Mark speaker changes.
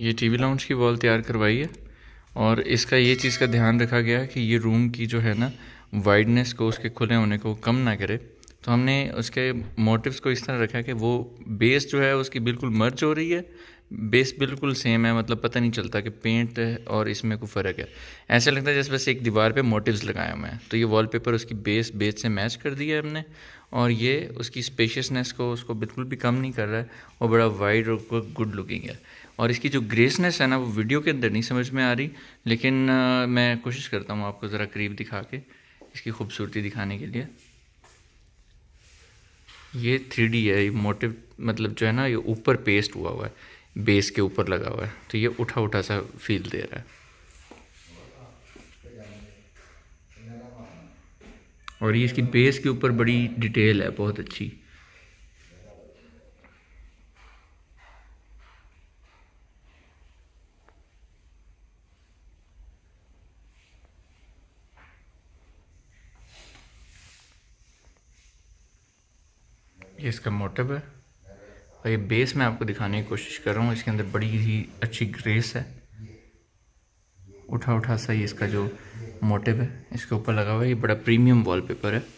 Speaker 1: ये TV lounge की wall तैयार करवाई है और इसका ये चीज़ का ध्यान रखा गया कि ये रूम की जो है ना वाइडनेस को उसके खुले होने को कम ना करे तो हमने उसके मोटिव्स को इस तरह रखा कि वो बेस जो है उसकी बिल्कुल मर्ज हो रही है बेस बिल्कुल सेम है मतलब पता नहीं चलता कि पेंट और इसमें कोई फ़र्क है ऐसा लगता है जैसे बस एक दीवार पे मोटिव्स लगाए हुए हैं तो ये वॉलपेपर उसकी बेस बेस से मैच कर दिया है हमने और ये उसकी स्पेशियसनेस को उसको बिल्कुल भी कम नहीं कर रहा है और बड़ा वाइड और गुड लुकिंग है और इसकी जो ग्रेसनेस है ना वो वीडियो के अंदर नहीं समझ में आ रही लेकिन आ, मैं कोशिश करता हूँ आपको ज़रा करीब दिखा के इसकी खूबसूरती दिखाने के लिए ये थ्री है ये मोटिव मतलब जो है ना ये ऊपर पेस्ट हुआ हुआ है बेस के ऊपर लगा हुआ है तो ये उठा उठा सा फील दे रहा है
Speaker 2: और ये इसकी बेस के ऊपर बड़ी डिटेल है बहुत अच्छी
Speaker 1: ये इसका मोटिव है और ये बेस मैं आपको दिखाने की कोशिश कर रहा हूँ इसके अंदर बड़ी ही अच्छी ग्रेस है उठा उठा सा ये इसका जो मोटिव है इसके ऊपर लगा हुआ है ये बड़ा प्रीमियम वॉलपेपर है